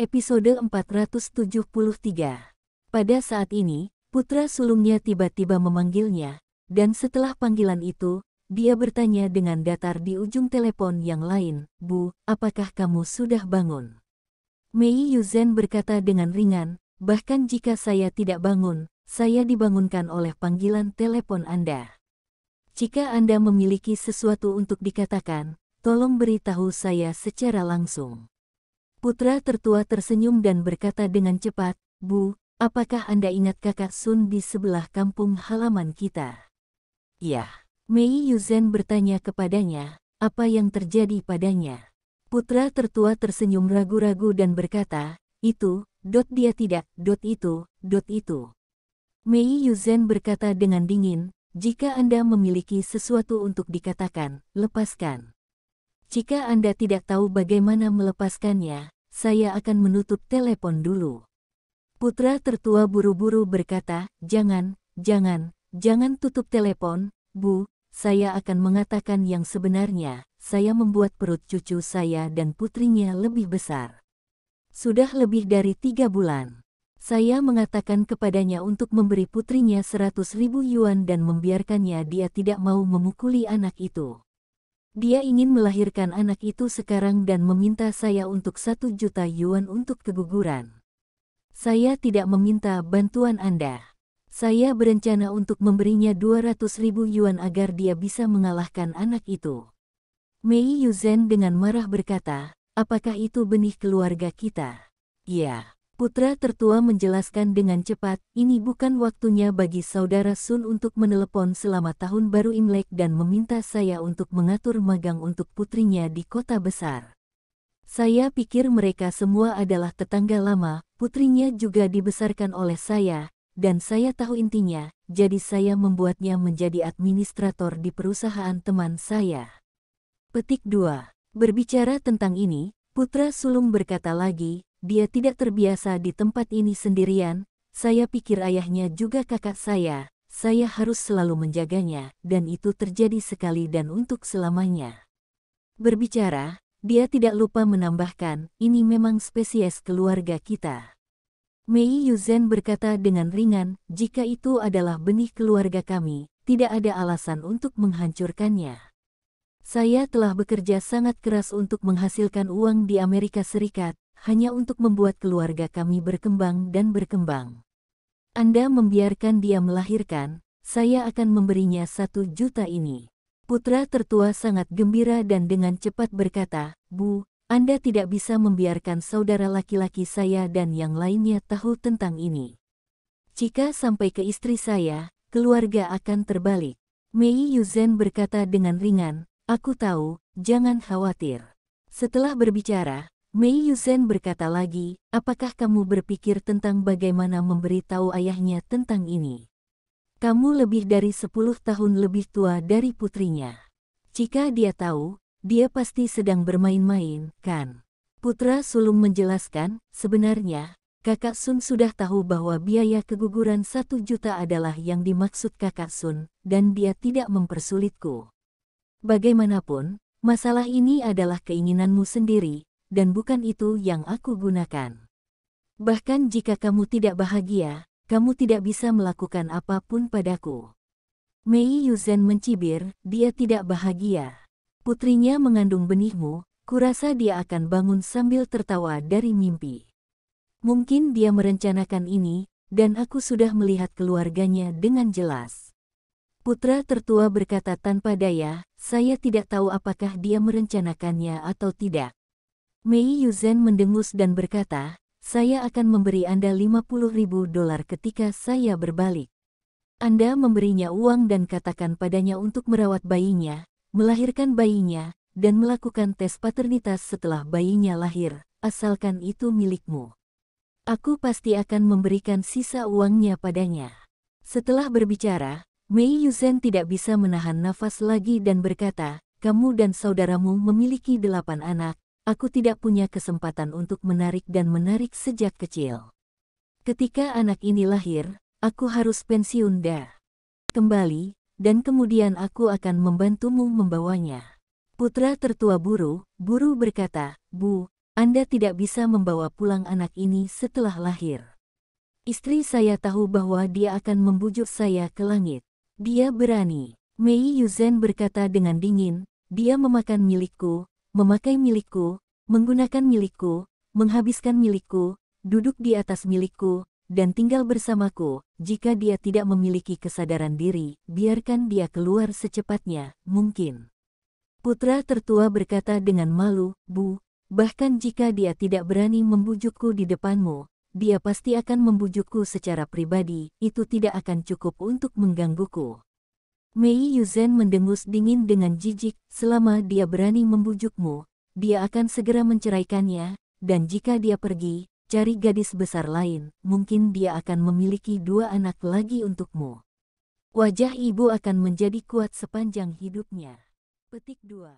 episode 473. Pada saat ini, putra sulungnya tiba-tiba memanggilnya, dan setelah panggilan itu, dia bertanya dengan datar di ujung telepon yang lain, Bu, apakah kamu sudah bangun? Mei Yuzhen berkata dengan ringan, bahkan jika saya tidak bangun, saya dibangunkan oleh panggilan telepon Anda. Jika Anda memiliki sesuatu untuk dikatakan, tolong beritahu saya secara langsung. Putra tertua tersenyum dan berkata dengan cepat, Bu, apakah Anda ingat kakak Sun di sebelah kampung halaman kita? Ya. Mei Yuzhen bertanya kepadanya, apa yang terjadi padanya? Putra tertua tersenyum ragu-ragu dan berkata, itu, dot dia tidak, dot itu, dot itu. Mei Yuzhen berkata dengan dingin, jika Anda memiliki sesuatu untuk dikatakan, lepaskan. Jika Anda tidak tahu bagaimana melepaskannya, saya akan menutup telepon dulu. Putra tertua buru-buru berkata, jangan, jangan, jangan tutup telepon, Bu, saya akan mengatakan yang sebenarnya, saya membuat perut cucu saya dan putrinya lebih besar. Sudah lebih dari tiga bulan. Saya mengatakan kepadanya untuk memberi putrinya 100 ribu yuan dan membiarkannya dia tidak mau memukuli anak itu. Dia ingin melahirkan anak itu sekarang dan meminta saya untuk satu juta yuan untuk keguguran. Saya tidak meminta bantuan Anda. Saya berencana untuk memberinya 200 ribu yuan agar dia bisa mengalahkan anak itu. Mei Yuzhen dengan marah berkata, apakah itu benih keluarga kita? Ya, Putra tertua menjelaskan dengan cepat, ini bukan waktunya bagi saudara Sun untuk menelepon selama tahun baru Imlek dan meminta saya untuk mengatur magang untuk putrinya di kota besar. Saya pikir mereka semua adalah tetangga lama, putrinya juga dibesarkan oleh saya, dan saya tahu intinya, jadi saya membuatnya menjadi administrator di perusahaan teman saya. Petik 2. Berbicara tentang ini, putra sulung berkata lagi, dia tidak terbiasa di tempat ini sendirian, saya pikir ayahnya juga kakak saya, saya harus selalu menjaganya, dan itu terjadi sekali dan untuk selamanya. Berbicara, dia tidak lupa menambahkan, ini memang spesies keluarga kita. Mei Yuzhen berkata dengan ringan, jika itu adalah benih keluarga kami, tidak ada alasan untuk menghancurkannya. Saya telah bekerja sangat keras untuk menghasilkan uang di Amerika Serikat, hanya untuk membuat keluarga kami berkembang dan berkembang. Anda membiarkan dia melahirkan, saya akan memberinya satu juta ini. Putra tertua sangat gembira dan dengan cepat berkata, Bu, Anda tidak bisa membiarkan saudara laki-laki saya dan yang lainnya tahu tentang ini. Jika sampai ke istri saya, keluarga akan terbalik. Mei Yuzen berkata dengan ringan, Aku tahu, jangan khawatir. Setelah berbicara, Mei Yuzhen berkata lagi, apakah kamu berpikir tentang bagaimana memberitahu ayahnya tentang ini? Kamu lebih dari sepuluh tahun lebih tua dari putrinya. Jika dia tahu, dia pasti sedang bermain-main, kan? Putra sulung menjelaskan, sebenarnya, kakak Sun sudah tahu bahwa biaya keguguran satu juta adalah yang dimaksud kakak Sun, dan dia tidak mempersulitku. Bagaimanapun, masalah ini adalah keinginanmu sendiri, dan bukan itu yang aku gunakan. Bahkan jika kamu tidak bahagia, kamu tidak bisa melakukan apapun padaku. Mei Yuzhen mencibir, dia tidak bahagia. Putrinya mengandung benihmu, kurasa dia akan bangun sambil tertawa dari mimpi. Mungkin dia merencanakan ini, dan aku sudah melihat keluarganya dengan jelas. Putra tertua berkata tanpa daya, saya tidak tahu apakah dia merencanakannya atau tidak. Mei Yuzhen mendengus dan berkata, saya akan memberi Anda 50 ribu dolar ketika saya berbalik. Anda memberinya uang dan katakan padanya untuk merawat bayinya, melahirkan bayinya, dan melakukan tes paternitas setelah bayinya lahir, asalkan itu milikmu. Aku pasti akan memberikan sisa uangnya padanya. Setelah berbicara, Mei Yuzhen tidak bisa menahan nafas lagi dan berkata, kamu dan saudaramu memiliki delapan anak, aku tidak punya kesempatan untuk menarik dan menarik sejak kecil. Ketika anak ini lahir, aku harus pensiun dah. Kembali, dan kemudian aku akan membantumu membawanya. Putra tertua Buru, Buru berkata, Bu, Anda tidak bisa membawa pulang anak ini setelah lahir. Istri saya tahu bahwa dia akan membujuk saya ke langit. Dia berani. Mei Yuzhen berkata dengan dingin, dia memakan milikku, memakai milikku, menggunakan milikku, menghabiskan milikku, duduk di atas milikku, dan tinggal bersamaku. Jika dia tidak memiliki kesadaran diri, biarkan dia keluar secepatnya mungkin. Putra tertua berkata dengan malu, Bu, bahkan jika dia tidak berani membujukku di depanmu, dia pasti akan membujukku secara pribadi, itu tidak akan cukup untuk menggangguku. Mei Yuzhen mendengus dingin dengan jijik, selama dia berani membujukmu, dia akan segera menceraikannya, dan jika dia pergi, cari gadis besar lain, mungkin dia akan memiliki dua anak lagi untukmu. Wajah ibu akan menjadi kuat sepanjang hidupnya. Petik 2